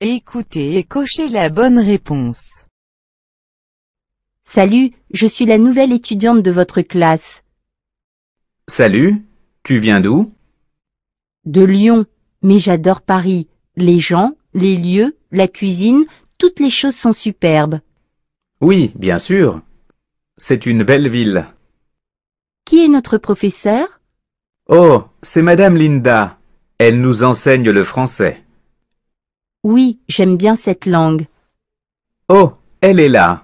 Écoutez et cochez la bonne réponse. Salut, je suis la nouvelle étudiante de votre classe. Salut, tu viens d'où De Lyon, mais j'adore Paris. Les gens, les lieux, la cuisine, toutes les choses sont superbes. Oui, bien sûr. C'est une belle ville. Qui est notre professeur Oh, c'est Madame Linda. Elle nous enseigne le français. Oui, j'aime bien cette langue. Oh, elle est là.